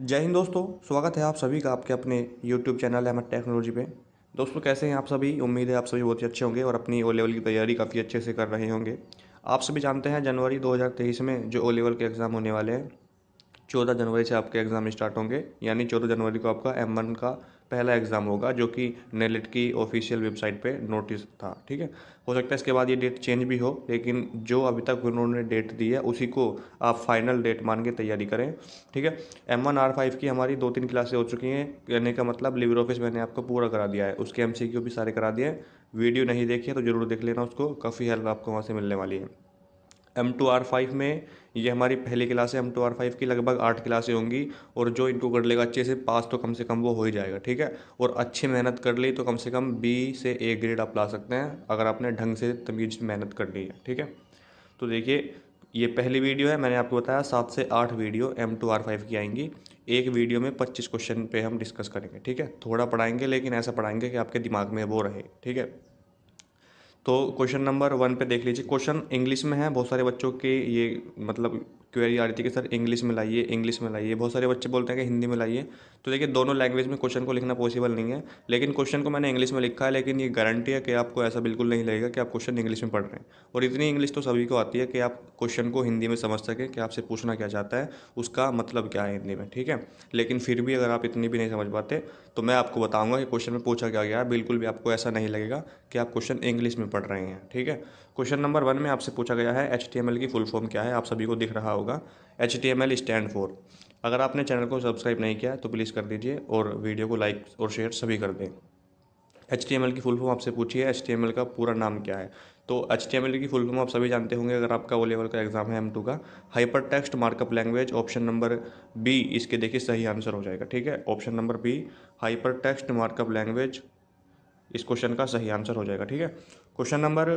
जय हिंद दोस्तों स्वागत है आप सभी का आपके अपने YouTube चैनल अहमद टेक्नोलॉजी पे दोस्तों कैसे हैं आप सभी उम्मीद है आप सभी बहुत ही अच्छे होंगे और अपनी ओ लेवल की तैयारी काफ़ी अच्छे से कर रहे होंगे आप सभी जानते हैं जनवरी 2023 में जो ओ लेवल के एग्ज़ाम होने वाले हैं चौदह जनवरी से आपके एग्ज़ाम स्टार्ट होंगे यानी चौदह जनवरी को आपका एम का पहला एग्ज़ाम होगा जो कि नेलेट की ऑफिशियल वेबसाइट पे नोटिस था ठीक है हो सकता है इसके बाद ये डेट चेंज भी हो लेकिन जो अभी तक उन्होंने डेट दी है उसी को आप फाइनल डेट मान के तैयारी करें ठीक है एम वन आर फाइव की हमारी दो तीन क्लासें हो चुकी हैं कहने का मतलब लिवर ऑफिस मैंने आपको पूरा करा दिया है उसके एम भी सारे करा दिए हैं वीडियो नहीं देखी है तो ज़रूर देख लेना उसको काफ़ी हेल्प आपको वहाँ से मिलने वाली है एम टू आर फाइव में ये हमारी पहली क्लास है एम टू आर फाइव की लगभग आठ क्लासें होंगी और जो इनको कर लेगा अच्छे से पास तो कम से कम वो हो ही जाएगा ठीक है और अच्छी मेहनत कर ली तो कम से कम बी से ए ग्रेड आप ला सकते हैं अगर आपने ढंग से तमीज़ मेहनत कर ली है ठीक है तो देखिए ये पहली वीडियो है मैंने आपको बताया सात से आठ video M two R five की आएंगी एक वीडियो में पच्चीस क्वेश्चन पे हम डिस्कस करेंगे ठीक है थोड़ा पढ़ाएंगे लेकिन ऐसा पढ़ाएंगे कि आपके दिमाग में वो रहे ठीक है तो क्वेश्चन नंबर वन पे देख लीजिए क्वेश्चन इंग्लिश में है बहुत सारे बच्चों के ये मतलब क्वेरी आ रही थी कि सर इंग्लिश में लाइए इंग्लिश में लाइए बहुत सारे बच्चे बोलते हैं कि हिंदी में लाइए तो देखिए दोनों लैंग्वेज में क्वेश्चन को लिखना पॉसिबल नहीं है लेकिन क्वेश्चन को मैंने इंग्लिश में लिखा है लेकिन ये गारंटी है कि आपको ऐसा बिल्कुल नहीं लगेगा कि आप क्वेश्चन इंग्लिश में पढ़ रहे हैं और इतनी इंग्लिश तो सभी को आती है कि आप क्वेश्चन को हिंदी में समझ सकें कि आपसे पूछना क्या चाहता है उसका मतलब क्या है हिंदी में ठीक है लेकिन फिर भी अगर आप इतनी भी नहीं समझ पाते तो मैं आपको बताऊँगा कि क्वेश्चन में पूछा क्या गया है बिल्कुल भी आपको ऐसा नहीं लगेगा कि आप क्वेश्चन इंग्लिश में पढ़ रहे हैं ठीक है क्वेश्चन नंबर वन में आपसे पूछा गया है एच की फुल फॉर्म क्या है आप सभी को दिख रहा होगा H T M L stand for अगर आपने चैनल को सब्सक्राइब नहीं किया तो प्लीज़ कर दीजिए और वीडियो को लाइक और शेयर सभी कर दें एच टी एम एल की फुल फॉर्म आपसे पूछिए एच टी एम एल का पूरा नाम क्या है तो एच टी एम एल की फुल फॉर्म आप सभी जानते होंगे अगर आपका वो लेवल का एग्जाम है एम टू का hyper text markup language option number B इसके देखिए सही आंसर हो जाएगा ठीक है option number B hyper text markup language इस क्वेश्चन का सही आंसर हो जाएगा ठीक है क्वेश्चन नंबर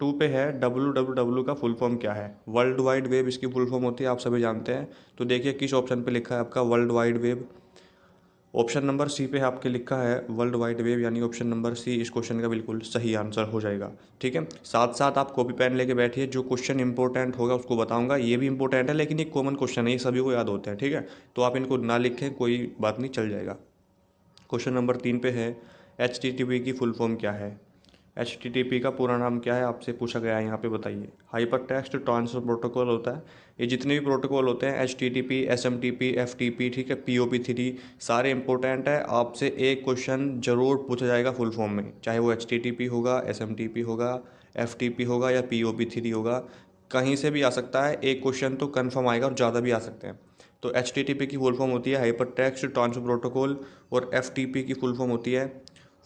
टू पे है डब्ल्यू डब्ल्यू डब्ल्यू का फुल फॉर्म क्या है वर्ल्ड वाइड वेब इसकी फुल फॉर्म होती है आप सभी जानते हैं तो देखिए किस ऑप्शन पे लिखा है आपका world wide web option number C पे आपके लिखा है वर्ल्ड वाइड वेब यानी ऑप्शन नंबर सी इस क्वेश्चन का बिल्कुल सही आंसर हो जाएगा ठीक है साथ साथ आप कॉपी पेन लेके बैठिए जो क्वेश्चन इंपॉर्टेंट होगा उसको बताऊंगा ये भी इंपॉर्टेंट है लेकिन एक कॉमन क्वेश्चन है ये सभी को याद होते हैं ठीक है तो आप इनको ना लिखें कोई बात नहीं चल जाएगा क्वेश्चन नंबर तीन पे है एच की फुल फॉर्म क्या है एच का पूरा नाम क्या है आपसे पूछा गया है यहाँ पे बताइए हाइपर टेक्स्ट ट्रांसफर प्रोटोकॉल होता है ये जितने भी प्रोटोकॉल होते हैं H T T P S M T P F T P ठीक है पी ओ पी थ्री सारे इंपॉर्टेंट है आपसे एक क्वेश्चन जरूर पूछा जाएगा फुल फॉर्म में चाहे वो एच टी टी पी होगा एस एम टी पी होगा एफ टी पी होगा या पी ओ पी थ्री होगा कहीं से भी आ सकता है एक क्वेश्चन तो कन्फर्म आएगा और ज़्यादा भी आ सकते हैं तो एच टी टी पी की फुल फॉर्म होती है हाइपर टेक्स्ट ट्रांसफर प्रोटोकॉल और एफ टी पी की फुल फॉर्म होती है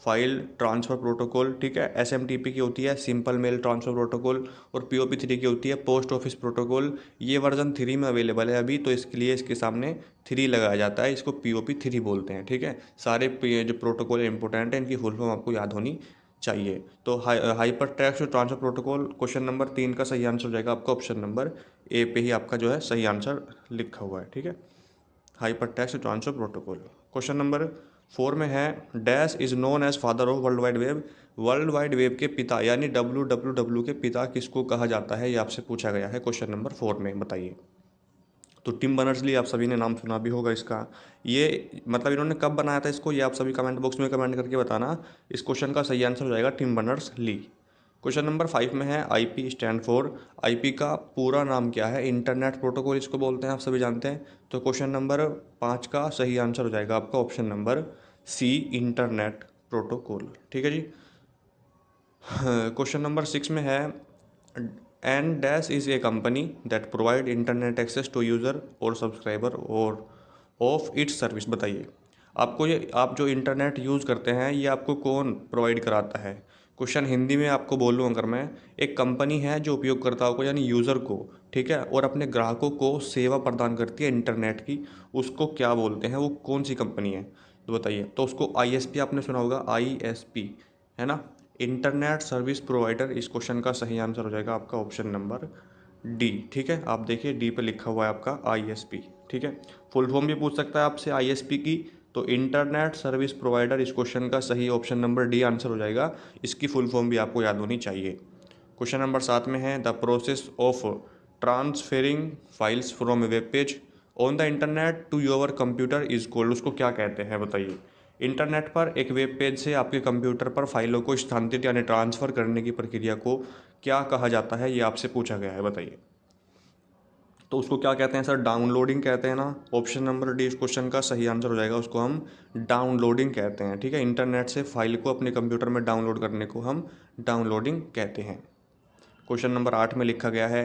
फाइल ट्रांसफ़र प्रोटोकॉल ठीक है एस की होती है सिंपल मेल ट्रांसफ़र प्रोटोकॉल और पी ओ पी थ्री की होती है पोस्ट ऑफिस प्रोटोकॉल ये वर्जन थ्री में अवेलेबल है अभी तो इसके लिए इसके सामने थ्री लगाया जाता है इसको पी ओ पी थ्री बोलते हैं ठीक है सारे जो प्रोटोकॉल इंपॉर्टेंट है इनकी फुल फॉर्म आपको याद होनी चाहिए तो हाई हाइपर और ट्रांसफ़र प्रोटोकॉल क्वेश्चन नंबर तीन का सही आंसर हो जाएगा आपका ऑप्शन नंबर ए पे ही आपका जो है सही आंसर लिखा हुआ है ठीक है हाइपर और transfer protocol question number four में है dash is known as father of world wide web world wide web के पिता यानी डब्ल्यू डब्ल्यू डब्ल्यू के पिता किसको कहा जाता है ये आपसे पूछा गया है क्वेश्चन नंबर फोर में बताइए तो टिम बनर्सली आप सभी ने नाम सुना भी होगा इसका ये मतलब इन्होंने कब बनाया था इसको ये आप सभी कमेंट बॉक्स में कमेंट करके बताना इस क्वेश्चन का सही आंसर हो जाएगा Tim Berners Lee question number five में है आईपी स्टैंड फॉर आईपी का पूरा नाम क्या है इंटरनेट प्रोटोकॉल इसको बोलते हैं आप सभी जानते हैं तो क्वेश्चन नंबर पाँच का सही आंसर हो जाएगा आपका option number C internet protocol ठीक है जी क्वेश्चन नंबर सिक्स में है N dash is a company that provide internet access to user और सब्सक्राइबर और ऑफ इट्स सर्विस बताइए आपको ये आप जो इंटरनेट यूज़ करते हैं ये आपको कौन प्रोवाइड कराता है क्वेश्चन हिंदी में आपको बोलूँ अगर मैं एक कंपनी है जो उपयोगकर्ताओं को यानी यूज़र को ठीक है और अपने ग्राहकों को सेवा प्रदान करती है इंटरनेट की उसको क्या बोलते हैं वो कौन सी कंपनी है तो बताइए तो उसको आई आपने सुना होगा आई है ना इंटरनेट सर्विस प्रोवाइडर इस क्वेश्चन का सही आंसर हो जाएगा आपका ऑप्शन नंबर डी ठीक है आप देखिए डी पर लिखा हुआ है आपका आई ठीक है फुल फॉर्म भी पूछ सकता है आपसे आई की तो इंटरनेट सर्विस प्रोवाइडर इस क्वेश्चन का सही ऑप्शन नंबर डी आंसर हो जाएगा इसकी फुल फॉर्म भी आपको याद होनी चाहिए क्वेश्चन नंबर सात में है the process of transferring files from a web page on the internet to your computer is called उसको क्या कहते हैं बताइए इंटरनेट पर एक वेब पेज से आपके कंप्यूटर पर फाइलों को स्थानांतरित यानी ट्रांसफ़र करने की प्रक्रिया को क्या कहा जाता है ये आपसे पूछा गया है बताइए तो उसको क्या कहते हैं सर डाउनलोडिंग कहते हैं ना ऑप्शन नंबर डी इस क्वेश्चन का सही आंसर हो जाएगा उसको हम डाउनलोडिंग कहते हैं ठीक है इंटरनेट से फाइल को अपने कंप्यूटर में डाउनलोड करने को हम डाउनलोडिंग कहते हैं क्वेश्चन नंबर आठ में लिखा गया है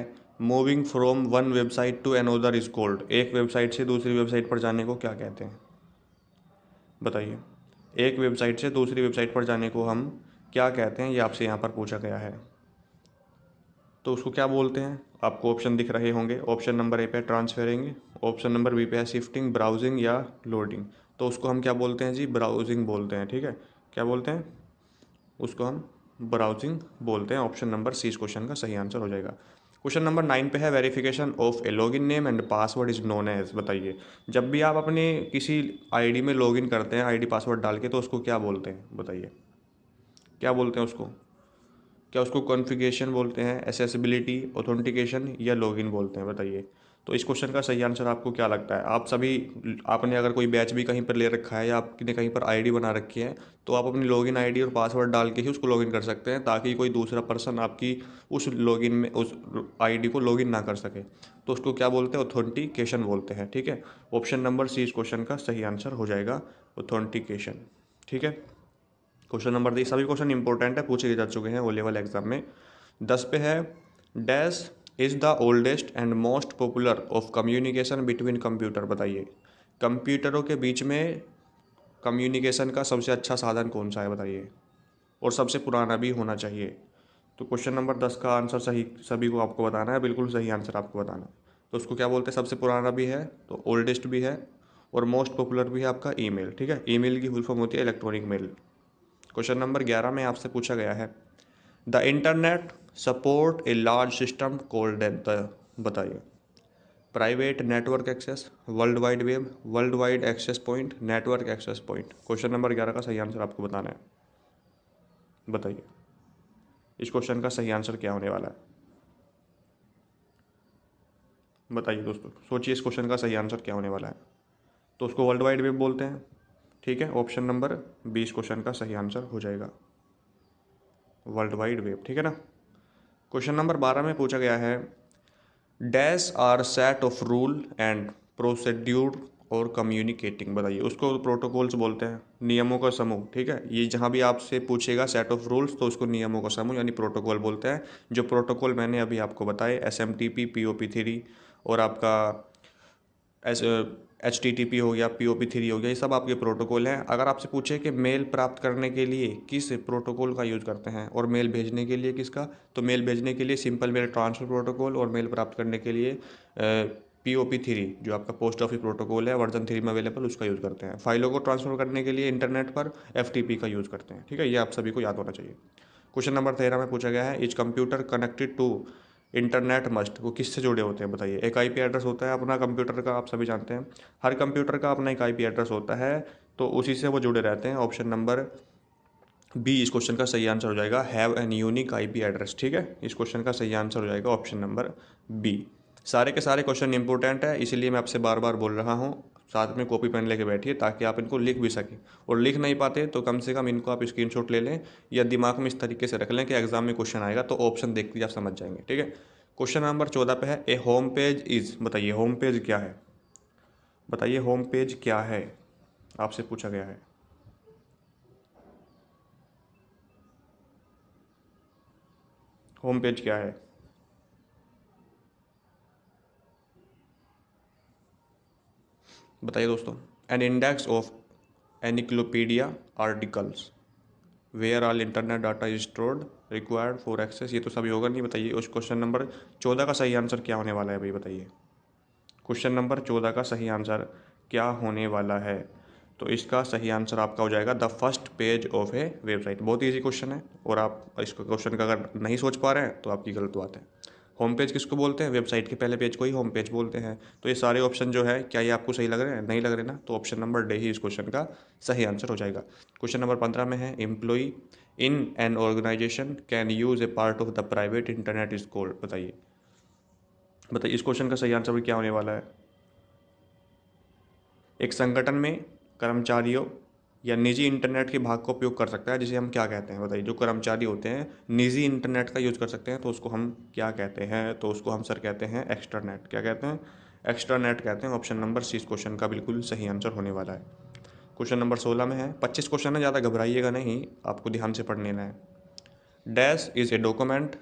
moving from one website to another is called एक वेबसाइट से दूसरी वेबसाइट पर जाने को क्या कहते हैं बताइए एक वेबसाइट से दूसरी वेबसाइट पर जाने को हम क्या कहते हैं ये आपसे यहाँ पर पूछा गया है तो उसको क्या बोलते हैं आपको ऑप्शन दिख रहे होंगे ऑप्शन नंबर ए पे ट्रांसफेरिंग ऑप्शन नंबर बी पे है शिफ्टिंग ब्राउजिंग या लोडिंग तो उसको हम क्या बोलते हैं जी ब्राउजिंग बोलते हैं ठीक है क्या बोलते हैं उसको हम ब्राउजिंग बोलते हैं ऑप्शन नंबर सी इस क्वेश्चन का सही आंसर हो जाएगा क्वेश्चन नंबर नाइन पे है verification of a login name and password is known as बताइए जब भी आप अपने किसी आईडी में लॉगिन करते हैं आईडी पासवर्ड डाल के तो उसको क्या बोलते हैं बताइए क्या बोलते हैं उसको क्या उसको कॉन्फ़िगरेशन बोलते हैं एसेसिबिलिटी ऑथेंटिकेशन या लॉगिन बोलते हैं बताइए तो इस क्वेश्चन का सही आंसर आपको क्या लगता है आप सभी आपने अगर कोई बैच भी कहीं पर ले रखा है या आपने कहीं पर आईडी बना रखी है तो आप अपनी लॉगिन आईडी और पासवर्ड डाल के ही उसको लॉगिन कर सकते हैं ताकि कोई दूसरा पर्सन आपकी उस लॉगिन में उस आईडी को लॉगिन ना कर सके तो उसको क्या बोलते हैं ऑथेंटिकेशन बोलते हैं ठीक है ऑप्शन नंबर सी इस क्वेश्चन का सही आंसर हो जाएगा ऑथेंटिकेशन ठीक है क्वेश्चन नंबर दी सभी क्वेश्चन इंपॉर्टेंट है पूछे जा चुके हैं ओ लेवल एग्जाम में दस पे है dash is the oldest and most popular of communication between computer बताइए कंप्यूटरों के बीच में कम्युनिकेशन का सबसे अच्छा साधन कौन सा है बताइए और सबसे पुराना भी होना चाहिए तो क्वेश्चन नंबर दस का आंसर सही सभी को आपको बताना है बिल्कुल सही आंसर आपको बताना है तो उसको क्या बोलते हैं सबसे पुराना भी है तो ओल्डेस्ट भी है और मोस्ट पॉपुलर भी है आपका ईमेल ठीक है ईमेल की फुल फॉर्म होती है इलेक्ट्रॉनिक मेल क्वेश्चन नंबर ग्यारह में आपसे पूछा गया है the internet support a large system called बताइए private network access world wide web world wide access point network access point question number ग्यारह का सही आंसर आपको बताना है बताइए इस क्वेश्चन का सही आंसर क्या होने वाला है बताइए दोस्तों सोचिए इस क्वेश्चन का सही आंसर क्या होने वाला है तो उसको वर्ल्ड वाइड वेब बोलते हैं ठीक है ऑप्शन नंबर बीस क्वेश्चन का सही आंसर हो जाएगा वर्ल्ड वाइड वेब ठीक है ना क्वेश्चन नंबर बारह में पूछा गया है dash are set of rule and procedure और कम्युनिकेटिंग बताइए उसको प्रोटोकॉल्स बोलते हैं नियमों का समूह ठीक है ये जहाँ भी आपसे पूछेगा सेट ऑफ रूल्स तो उसको नियमों का समूह यानी प्रोटोकॉल बोलते हैं जो प्रोटोकॉल मैंने अभी आपको बताए S M T P P O P three और आपका S H T T P हो गया पी ओ पी थ्री हो गया ये सब आपके प्रोटोकॉल हैं अगर आपसे पूछे कि मेल प्राप्त करने के लिए किस प्रोटोकॉल का यूज़ करते हैं और मेल भेजने के लिए किसका तो मेल भेजने के लिए सिंपल मेल ट्रांसफर प्रोटोकॉल और मेल प्राप्त करने के लिए पी ओ पी थ्री जो आपका पोस्ट ऑफिस प्रोटोकॉल है वर्जन थ्री में अवेलेबल उसका यूज़ करते हैं फाइलों को ट्रांसफर करने के लिए इंटरनेट पर एफ टी पी का यूज़ करते हैं ठीक है ये आप सभी को याद होना चाहिए क्वेश्चन नंबर तेरह में पूछा गया है is computer connected to internet must वो किससे जुड़े होते हैं बताइए एक आईपी एड्रेस होता है अपना कंप्यूटर का आप सभी जानते हैं हर कंप्यूटर का अपना एक आईपी एड्रेस होता है तो उसी से वो जुड़े रहते हैं ऑप्शन नंबर बी इस क्वेश्चन का सही आंसर हो जाएगा have an unique IP address ठीक है इस क्वेश्चन का सही आंसर हो जाएगा ऑप्शन नंबर बी सारे के सारे क्वेश्चन इंपॉर्टेंट है इसीलिए मैं आपसे बार बार बोल रहा हूँ साथ में कॉपी पेन लेके बैठिए ताकि आप इनको लिख भी सकें और लिख नहीं पाते तो कम से कम इनको आप शॉट ले लें या दिमाग में इस तरीके से रख लें कि एग्जाम में क्वेश्चन आएगा तो ऑप्शन देखते ही आप समझ जाएंगे ठीक है क्वेश्चन नंबर चौदह पे है ए होम पेज इज़ बताइए होम पेज क्या है बताइए होम पेज क्या है आपसे पूछा गया है होम पेज क्या है बताइए दोस्तों an index of encyclopedia articles where all internet data is stored required for access ये तो सभी होगा नहीं बताइए उस क्वेश्चन नंबर चौदह का सही आंसर क्या होने वाला है भाई बताइए क्वेश्चन नंबर चौदह का सही आंसर क्या होने वाला है तो इसका सही आंसर आपका हो जाएगा the first page of a website बहुत ईजी क्वेश्चन है और आप इस क्वेश्चन का अगर नहीं सोच पा रहे हैं तो आपकी गलत बात है होम पेज किसको बोलते हैं वेबसाइट के पहले पेज को ही होम पेज बोलते हैं तो ये सारे ऑप्शन जो है क्या ये आपको सही लग रहे हैं नहीं लग रहे ना तो ऑप्शन नंबर डे ही इस क्वेश्चन का सही आंसर हो जाएगा क्वेश्चन नंबर पंद्रह में है employee in an organization can use a part of the private internet score बताइए बताइए इस क्वेश्चन का सही आंसर भी क्या होने वाला है एक संगठन में कर्मचारियों या निजी इंटरनेट के भाग का उपयोग कर सकता है जिसे हम क्या कहते हैं बताइए जो कर्मचारी होते हैं निजी इंटरनेट का यूज कर सकते हैं तो उसको हम क्या कहते हैं तो उसको हम सर कहते हैं एक्स्ट्रानेट क्या कहते हैं एक्स्ट्रानेट कहते हैं ऑप्शन नंबर सी इस क्वेश्चन का बिल्कुल सही आंसर होने वाला है क्वेश्चन नंबर सोलह में है पच्चीस क्वेश्चन है ज़्यादा घबराइएगा नहीं आपको ध्यान से पढ़ने लें है dash is a document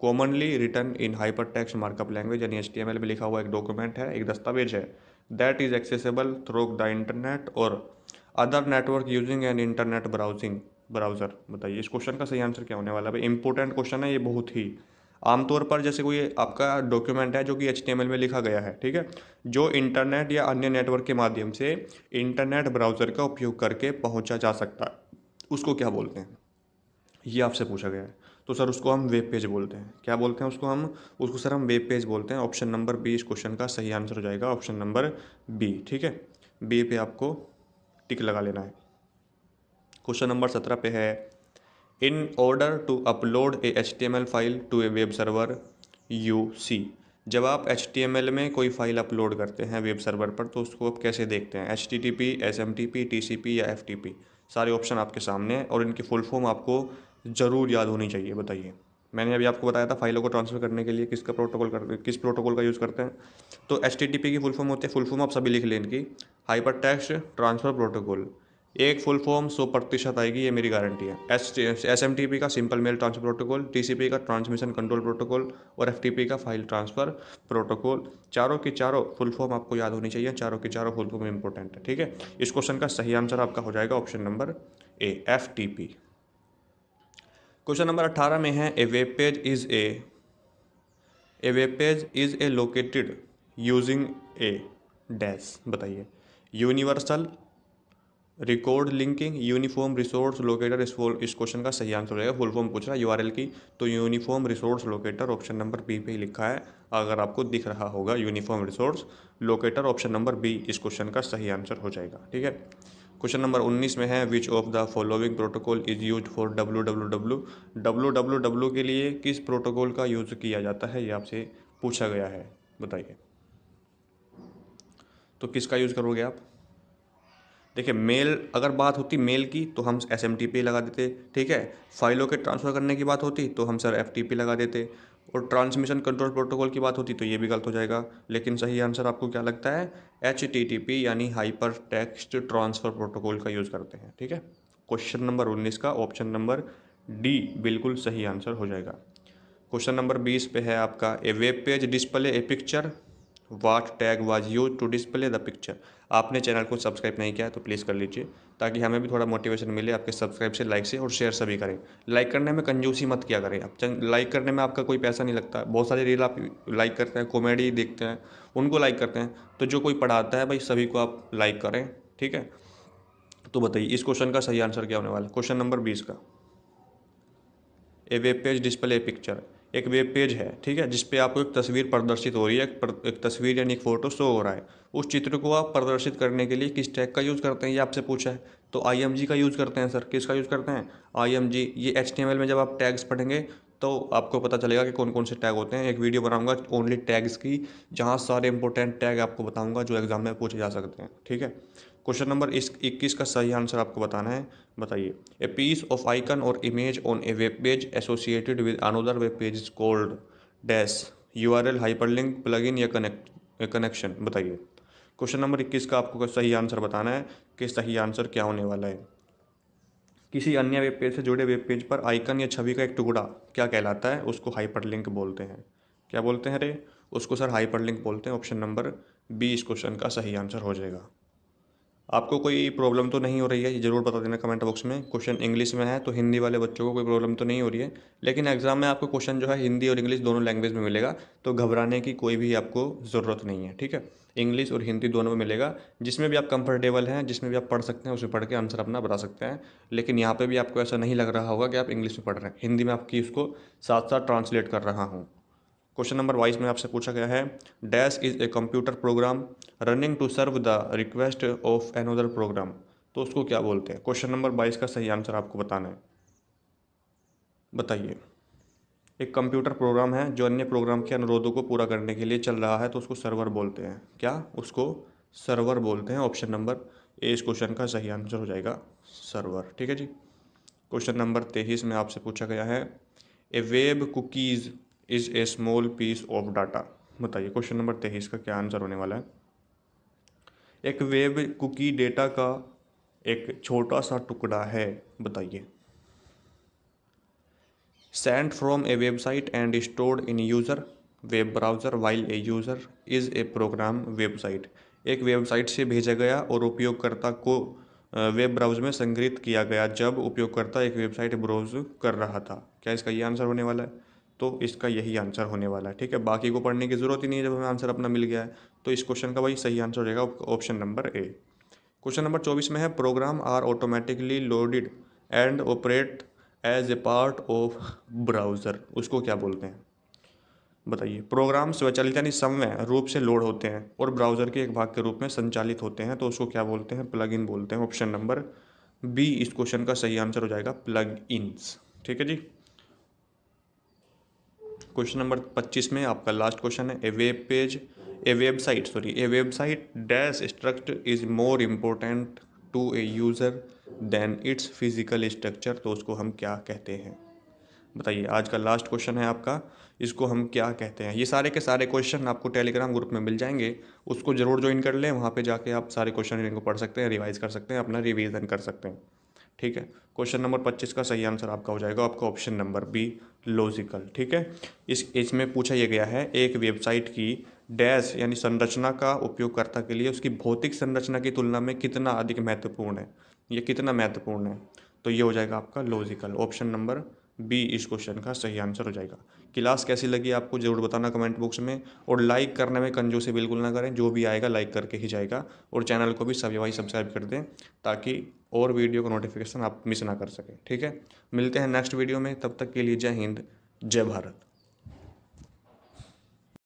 commonly return in hyper text markup language यानी एच में लिखा हुआ एक डॉक्यूमेंट है एक दस्तावेज है that is accessible through the internet और other network using and internet browsing browser बताइए इस क्वेश्चन का सही आंसर क्या होने वाला है इंपॉर्टेंट क्वेश्चन है ये बहुत ही आमतौर पर जैसे कोई आपका डॉक्यूमेंट है जो कि एच में लिखा गया है ठीक है जो इंटरनेट या अन्य नेटवर्क के माध्यम से इंटरनेट ब्राउज़र का उपयोग करके पहुंचा जा सकता है उसको क्या बोलते हैं ये आपसे पूछा गया है तो सर उसको हम वेब पेज बोलते हैं क्या बोलते हैं उसको हम उसको सर हम वेब पेज बोलते हैं ऑप्शन नंबर बी इस क्वेश्चन का सही आंसर हो जाएगा ऑप्शन नंबर बी ठीक है बी पे आपको टिक लगा लेना है क्वेश्चन नंबर सत्रह पे है in order to upload a H T M L file to a web server you see जब आप एच टी एम एल में कोई फाइल अपलोड करते हैं वेब सर्वर पर तो उसको आप कैसे देखते हैं H T T P S M T P T C P या एफ टी पी सारे ऑप्शन आपके सामने हैं और इनकी फुल फॉर्म आपको ज़रूर याद होनी चाहिए बताइए मैंने अभी आपको बताया था फाइलों को ट्रांसफ़र करने के लिए किसका प्रोटोकॉल कर किस प्रोटोकॉल का यूज़ करते हैं तो एच टी टी पी की फुल फॉर्म होती है फुल फॉर्म आप सभी लिख लें इनकी हाइपर टेक्स्ट ट्रांसफ़र प्रोटोकॉल एक फुल फॉर्म सौ प्रतिशत आएगी ये मेरी गारंटी है S S M T P का simple mail transfer protocol T C P का ट्रांसमिशन कंट्रोल प्रोटोकॉल और एफ टी पी का फाइल ट्रांसफ़र प्रोटोकॉल चारों की चारों फुल फॉर्म आपको याद होनी चाहिए चारों के चारों फुल फॉर्म इंपॉर्टेंट है ठीक है इस क्वेश्चन का सही आंसर आपका हो जाएगा option number A F T P question number अट्ठारह में है a web page is a a web page is a located using a dash बताइए universal record linking uniform resource locator इस इस क्वेश्चन का सही आंसर हो जाएगा फुल फॉर्म पूछ रहा है एल की तो uniform resource locator option number B पे ही लिखा है अगर आपको दिख रहा होगा uniform resource locator option number B इस क्वेश्चन का सही आंसर हो जाएगा ठीक है क्वेश्चन नंबर उन्नीस में है which of the following protocol is use for W W W W W W के लिए किस प्रोटोकॉल का यूज किया जाता है ये आपसे पूछा गया है बताइए तो किसका यूज़ करोगे आप देखिए मेल अगर बात होती मेल की तो हम एस एम टी पी लगा देते ठीक है फाइलों के ट्रांसफ़र करने की बात होती तो हम सर एफ टी पी लगा देते और ट्रांसमिशन कंट्रोल प्रोटोकॉल की बात होती तो ये भी गलत हो जाएगा लेकिन सही आंसर आपको क्या लगता है एच टी टी पी यानी हाइपर टेक्स्ट ट्रांसफ़र प्रोटोकॉल का यूज़ करते हैं ठीक है क्वेश्चन नंबर उन्नीस का ऑप्शन नंबर डी बिल्कुल सही आंसर हो जाएगा क्वेश्चन नंबर बीस पे है आपका a web page display a picture what tag was use to display the picture आपने चैनल को सब्सक्राइब नहीं किया तो प्लीज़ कर लीजिए ताकि हमें भी थोड़ा मोटिवेशन मिले आपके सब्सक्राइब से लाइक से और शेयर सभी करें लाइक करने में कंजूसी मत किया करें आप लाइक करने में आपका कोई पैसा नहीं लगता बहुत सारे रील आप लाइक करते हैं कॉमेडी देखते हैं उनको लाइक करते हैं तो जो कोई पढ़ाता है भाई सभी को आप लाइक करें ठीक है तो बताइए इस क्वेश्चन का सही आंसर क्या होने वाला है क्वेश्चन नंबर बीस का a web page display picture एक वेब पेज है ठीक है जिसपे आपको एक तस्वीर प्रदर्शित हो रही है एक तस्वीर यानी एक फ़ोटो शो हो रहा है उस चित्र को आप प्रदर्शित करने के लिए किस टैग का यूज़ करते हैं ये आपसे पूछा है तो आई का यूज़ करते हैं सर किसका यूज़ करते हैं आई ये एच में जब आप टैग्स पढ़ेंगे तो आपको पता चलेगा कि कौन कौन से टैग होते हैं एक वीडियो बनाऊंगा ओनली टैग्स की जहाँ सारे इंपॉर्टेंट टैग आपको बताऊंगा जो एग्ज़ाम में पूछे जा सकते हैं ठीक है क्वेश्चन नंबर इक्कीस का सही आंसर आपको बताना है बताइए ए पीस ऑफ आइकन और image on a web page associated with another web page is called dash U R L hyperlink plug in या कनेक्ट कनेक्शन बताइए क्वेश्चन नंबर इक्कीस का आपको सही आंसर बताना है कि सही आंसर क्या होने वाला है किसी अन्य वेब पेज से जुड़े वेब पेज पर आइकन या छवि का एक टुकड़ा क्या कहलाता है उसको हाइपर लिंक बोलते हैं क्या बोलते हैं अरे उसको सर हाइपर लिंक बोलते हैं ऑप्शन नंबर बी इस क्वेश्चन का सही आंसर हो जाएगा आपको कोई प्रॉब्लम तो नहीं हो रही है ये ज़रूर बता देना कमेंट बॉक्स में क्वेश्चन इंग्लिश में है तो हिंदी वाले बच्चों को कोई प्रॉब्लम तो नहीं हो रही है लेकिन एग्ज़ाम में आपको क्वेश्चन जो है हिंदी और इंग्लिश दोनों लैंग्वेज में मिलेगा तो घबराने की कोई भी आपको ज़रूरत नहीं है ठीक है इंग्लिश और हिंदी दोनों में मिलेगा जिसमें भी आप कंफर्टेबल हैं जिसमें भी आप पढ़ सकते हैं उसे पढ़ के आंसर अपना बता सकते हैं लेकिन यहाँ पर भी आपको ऐसा नहीं लग रहा होगा कि आप इंग्लिश में पढ़ रहे हैं हिंदी में आपकी उसको साथ साथ ट्रांसलेट कर रहा हूँ क्वेश्चन नंबर बाईस में आपसे पूछा गया है dash is a computer program running to serve the request of another program तो उसको क्या बोलते हैं क्वेश्चन नंबर बाईस का सही आंसर आपको बताना है बताइए एक कंप्यूटर प्रोग्राम है जो अन्य प्रोग्राम के अनुरोधों को पूरा करने के लिए चल रहा है तो उसको सर्वर बोलते हैं क्या उसको सर्वर बोलते हैं ऑप्शन नंबर ए इस क्वेश्चन का सही आंसर हो जाएगा सर्वर ठीक है जी क्वेश्चन नंबर तेईस में आपसे पूछा गया है a web cookies is a small piece of data बताइए क्वेश्चन नंबर तेईस का क्या आंसर होने वाला है एक वेब कुकी डेटा का एक छोटा सा टुकड़ा है बताइए send from a website and stored in user web browser while a user is a program website एक वेबसाइट से भेजा गया और उपयोगकर्ता को वेब ब्राउज में संग्रहित किया गया जब उपयोगकर्ता एक वेबसाइट ब्राउज कर रहा था क्या इसका ये आंसर होने वाला है तो इसका यही आंसर होने वाला है ठीक है बाकी को पढ़ने की ज़रूरत ही नहीं है जब हमें आंसर अपना मिल गया है तो इस क्वेश्चन का वही सही आंसर हो जाएगा option number A question number चौबीस में है program are automatically loaded and operate as a part of browser उसको क्या बोलते हैं बताइए प्रोग्राम स्वचालित यानी समय रूप से लोड होते हैं और ब्राउज़र के एक भाग के रूप में संचालित होते हैं तो उसको क्या बोलते हैं प्लग इन बोलते हैं ऑप्शन नंबर बी इस क्वेश्चन का सही आंसर हो जाएगा प्लग ठीक है जी क्वेश्चन नंबर पच्चीस में आपका लास्ट क्वेश्चन है a web page a website sorry a website dash struct is more important to a user than its physical structure तो उसको हम क्या कहते हैं बताइए आज का लास्ट क्वेश्चन है आपका इसको हम क्या कहते हैं ये सारे के सारे क्वेश्चन आपको टेलीग्राम ग्रुप में मिल जाएंगे उसको ज़रूर ज्वाइन कर लें वहाँ पे जाके आप सारे क्वेश्चन इनको पढ़ सकते हैं रिवाइज़ कर सकते हैं अपना रिविजन कर सकते हैं ठीक है क्वेश्चन नंबर पच्चीस का सही आंसर आपका हो जाएगा आपका ऑप्शन नंबर बी लॉजिकल ठीक है इस इसमें पूछा यह गया है एक वेबसाइट की डैश यानी संरचना का उपयोगकर्ता के लिए उसकी भौतिक संरचना की तुलना में कितना अधिक महत्वपूर्ण है यह कितना महत्वपूर्ण है तो ये हो जाएगा आपका लॉजिकल ऑप्शन नंबर बी इस क्वेश्चन का सही आंसर हो जाएगा क्लास कैसी लगी आपको ज़रूर बताना कमेंट बॉक्स में और लाइक करने में से बिल्कुल ना करें जो भी आएगा लाइक करके ही जाएगा और चैनल को भी सभी सब्सक्राइब कर दें ताकि और वीडियो का नोटिफिकेशन आप मिस ना कर सकें ठीक है मिलते हैं नेक्स्ट वीडियो में तब तक के लिए जय हिंद जय भारत